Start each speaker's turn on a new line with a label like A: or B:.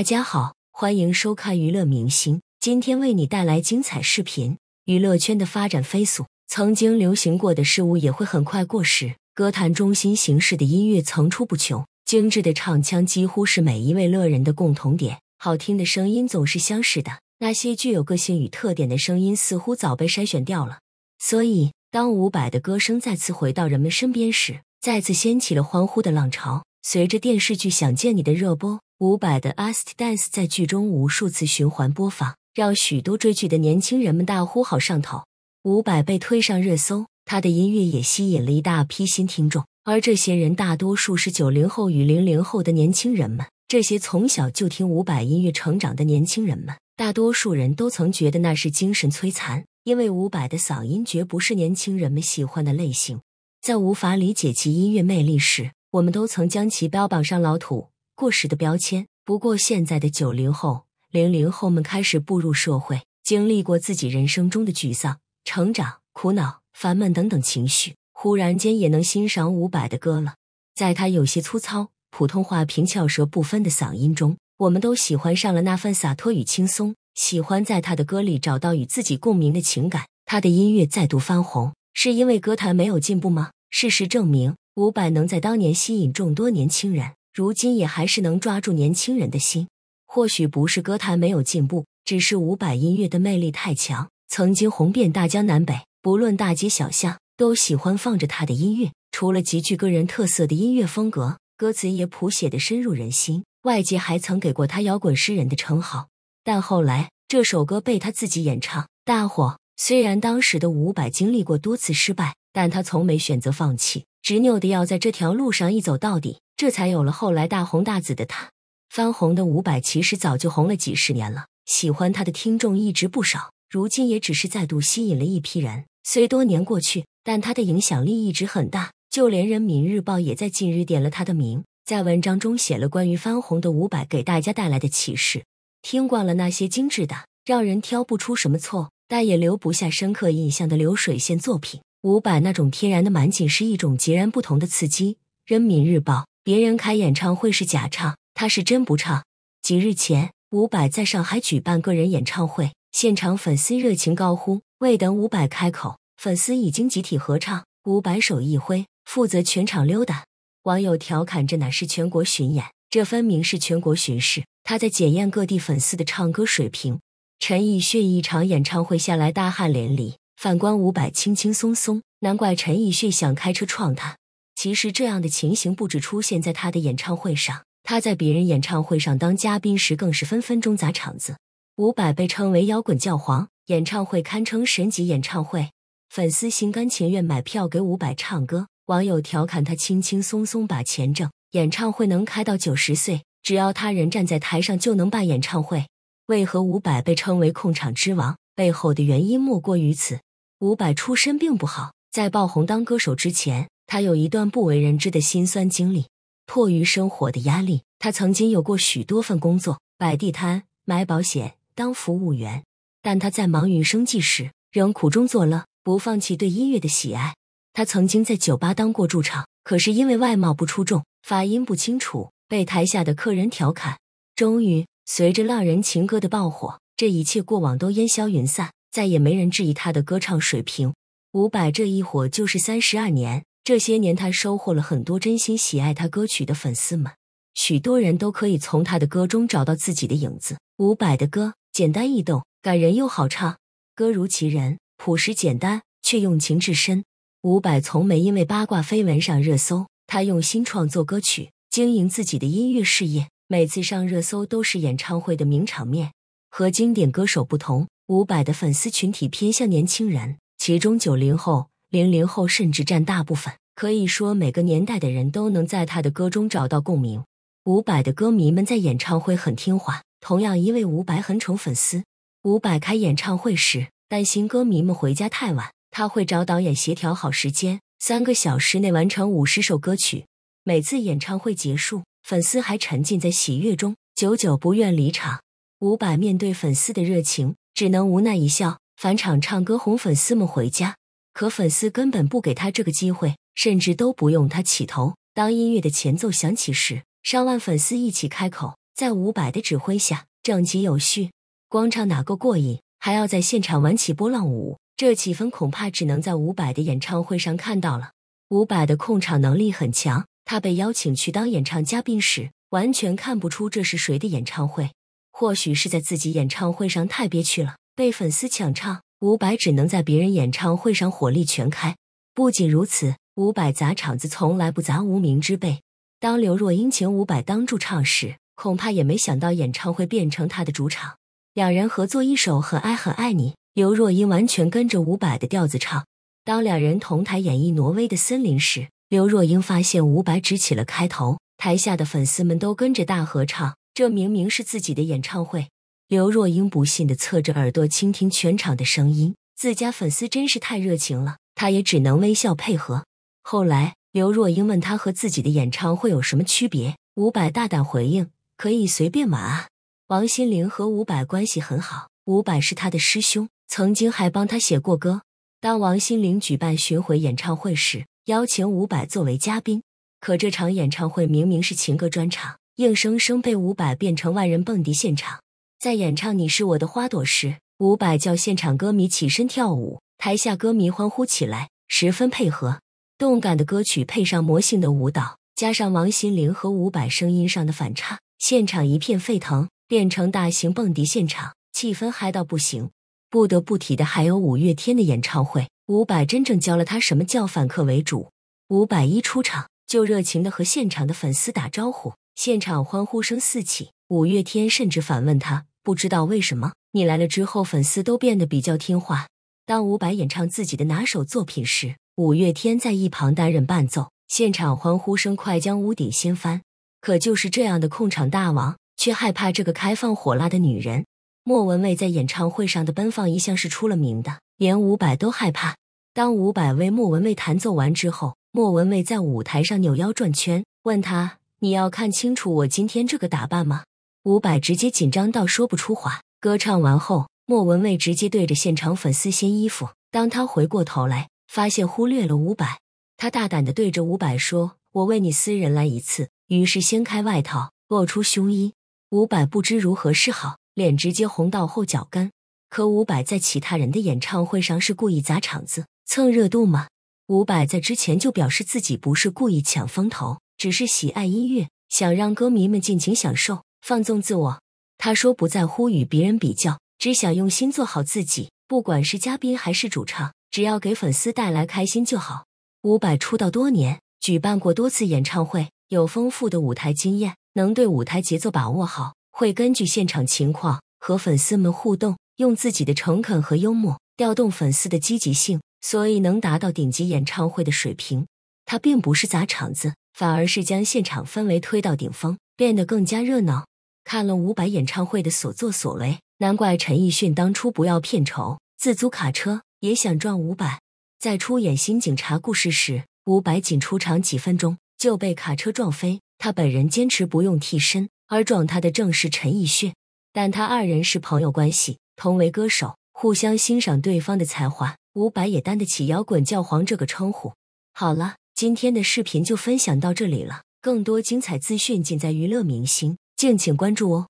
A: 大家好，欢迎收看娱乐明星。今天为你带来精彩视频。娱乐圈的发展飞速，曾经流行过的事物也会很快过时。歌坛中心形式的音乐层出不穷，精致的唱腔几乎是每一位乐人的共同点。好听的声音总是相似的，那些具有个性与特点的声音似乎早被筛选掉了。所以，当伍佰的歌声再次回到人们身边时，再次掀起了欢呼的浪潮。随着电视剧《想见你》的热播。伍佰的《Ask t Dance》在剧中无数次循环播放，让许多追剧的年轻人们大呼“好上头”。伍佰被推上热搜，他的音乐也吸引了一大批新听众。而这些人大多数是九零后与零零后的年轻人们，这些从小就听伍佰音乐成长的年轻人们，大多数人都曾觉得那是精神摧残，因为伍佰的嗓音绝不是年轻人们喜欢的类型。在无法理解其音乐魅力时，我们都曾将其标榜上老土。过时的标签。不过，现在的九零后、零零后们开始步入社会，经历过自己人生中的沮丧、成长、苦恼、烦闷等等情绪，忽然间也能欣赏伍佰的歌了。在他有些粗糙、普通话平翘舌不分的嗓音中，我们都喜欢上了那份洒脱与轻松，喜欢在他的歌里找到与自己共鸣的情感。他的音乐再度翻红，是因为歌坛没有进步吗？事实证明，伍佰能在当年吸引众多年轻人。如今也还是能抓住年轻人的心，或许不是歌坛没有进步，只是伍佰音乐的魅力太强，曾经红遍大江南北，不论大街小巷都喜欢放着他的音乐。除了极具个人特色的音乐风格，歌词也谱写的深入人心。外界还曾给过他“摇滚诗人”的称号，但后来这首歌被他自己演唱大火。虽然当时的伍佰经历过多次失败，但他从没选择放弃。执拗的要在这条路上一走到底，这才有了后来大红大紫的他。翻红的伍佰其实早就红了几十年了，喜欢他的听众一直不少。如今也只是再度吸引了一批人。虽多年过去，但他的影响力一直很大。就连《人民日报》也在近日点了他的名，在文章中写了关于翻红的伍佰给大家带来的启示。听惯了那些精致的、让人挑不出什么错，但也留不下深刻印象的流水线作品。伍佰那种天然的满锦是一种截然不同的刺激。《人民日报》：别人开演唱会是假唱，他是真不唱。几日前，伍佰在上海举办个人演唱会，现场粉丝热情高呼。未等伍佰开口，粉丝已经集体合唱。伍佰手一挥，负责全场溜达。网友调侃：“这哪是全国巡演，这分明是全国巡视。他在检验各地粉丝的唱歌水平。”陈奕迅一场演唱会下来，大汗淋漓。反观伍佰，轻轻松松，难怪陈奕迅想开车撞他。其实这样的情形不止出现在他的演唱会上，他在别人演唱会上当嘉宾时，更是分分钟砸场子。伍佰被称为摇滚教皇，演唱会堪称神级演唱会，粉丝心甘情愿买票给伍佰唱歌。网友调侃他轻轻松松把钱挣，演唱会能开到九十岁，只要他人站在台上就能办演唱会。为何伍佰被称为控场之王？背后的原因莫过于此。伍佰出身并不好，在爆红当歌手之前，他有一段不为人知的辛酸经历。迫于生活的压力，他曾经有过许多份工作，摆地摊、买保险、当服务员。但他在忙于生计时，仍苦中作乐，不放弃对音乐的喜爱。他曾经在酒吧当过驻唱，可是因为外貌不出众、发音不清楚，被台下的客人调侃。终于，随着《浪人情歌》的爆火，这一切过往都烟消云散。再也没人质疑他的歌唱水平。伍佰这一火就是三十二年，这些年他收获了很多真心喜爱他歌曲的粉丝们，许多人都可以从他的歌中找到自己的影子。伍佰的歌简单易懂，感人又好唱，歌如其人，朴实简单却用情至深。伍佰从没因为八卦绯闻上热搜，他用心创作歌曲，经营自己的音乐事业，每次上热搜都是演唱会的名场面。和经典歌手不同。伍佰的粉丝群体偏向年轻人，其中九零后、零零后甚至占大部分。可以说，每个年代的人都能在他的歌中找到共鸣。伍佰的歌迷们在演唱会很听话，同样，因为伍佰很宠粉丝。伍佰开演唱会时担心歌迷们回家太晚，他会找导演协调好时间，三个小时内完成五十首歌曲。每次演唱会结束，粉丝还沉浸在喜悦中，久久不愿离场。伍佰面对粉丝的热情。只能无奈一笑，返场唱歌哄粉丝们回家。可粉丝根本不给他这个机会，甚至都不用他起头。当音乐的前奏响起时，上万粉丝一起开口，在伍佰的指挥下整齐有序，光唱哪够过瘾？还要在现场玩起波浪舞，这气氛恐怕只能在伍佰的演唱会上看到了。伍佰的控场能力很强，他被邀请去当演唱嘉宾时，完全看不出这是谁的演唱会。或许是在自己演唱会上太憋屈了，被粉丝抢唱，伍佰只能在别人演唱会上火力全开。不仅如此，伍佰砸场子从来不砸无名之辈。当刘若英请伍佰当助唱时，恐怕也没想到演唱会变成他的主场。两人合作一首《很爱很爱你》，刘若英完全跟着伍佰的调子唱。当两人同台演绎《挪威的森林》时，刘若英发现伍佰只起了开头，台下的粉丝们都跟着大合唱。这明明是自己的演唱会，刘若英不信的侧着耳朵倾听全场的声音，自家粉丝真是太热情了，她也只能微笑配合。后来，刘若英问她和自己的演唱会有什么区别，伍佰大胆回应：“可以随便玩啊。”王心凌和伍佰关系很好，伍佰是她的师兄，曾经还帮她写过歌。当王心凌举办巡回演唱会时，邀请伍佰作为嘉宾，可这场演唱会明明是情歌专场。硬生生被伍佰变成万人蹦迪现场，在演唱《你是我的花朵》时，伍佰叫现场歌迷起身跳舞，台下歌迷欢呼起来，十分配合。动感的歌曲配上魔性的舞蹈，加上王心凌和伍佰声音上的反差，现场一片沸腾，变成大型蹦迪现场，气氛嗨到不行。不得不提的还有五月天的演唱会，伍佰真正教了他什么叫反客为主。伍佰一出场就热情的和现场的粉丝打招呼。现场欢呼声四起，五月天甚至反问他：“不知道为什么你来了之后，粉丝都变得比较听话。”当伍佰演唱自己的拿手作品时，五月天在一旁担任伴奏，现场欢呼声快将屋顶掀翻。可就是这样的控场大王，却害怕这个开放火辣的女人。莫文蔚在演唱会上的奔放一向是出了名的，连伍佰都害怕。当伍佰为莫文蔚弹奏完之后，莫文蔚在舞台上扭腰转圈，问他。你要看清楚我今天这个打扮吗？伍佰直接紧张到说不出话。歌唱完后，莫文蔚直接对着现场粉丝掀衣服。当他回过头来，发现忽略了伍佰，他大胆的对着伍佰说：“我为你私人来一次。”于是掀开外套，露出胸衣。伍佰不知如何是好，脸直接红到后脚跟。可伍佰在其他人的演唱会上是故意砸场子蹭热度吗？伍佰在之前就表示自己不是故意抢风头。只是喜爱音乐，想让歌迷们尽情享受、放纵自我。他说不在乎与别人比较，只想用心做好自己。不管是嘉宾还是主唱，只要给粉丝带来开心就好。伍佰出道多年，举办过多次演唱会，有丰富的舞台经验，能对舞台节奏把握好，会根据现场情况和粉丝们互动，用自己的诚恳和幽默调动粉丝的积极性，所以能达到顶级演唱会的水平。他并不是砸场子。反而是将现场氛围推到顶峰，变得更加热闹。看了伍佰演唱会的所作所为，难怪陈奕迅当初不要片酬，自租卡车也想赚伍佰。在出演《新警察故事》时，伍佰仅出场几分钟就被卡车撞飞，他本人坚持不用替身，而撞他的正是陈奕迅。但他二人是朋友关系，同为歌手，互相欣赏对方的才华。伍佰也担得起“摇滚教皇”这个称呼。好了。今天的视频就分享到这里了，更多精彩资讯尽在娱乐明星，敬请关注哦。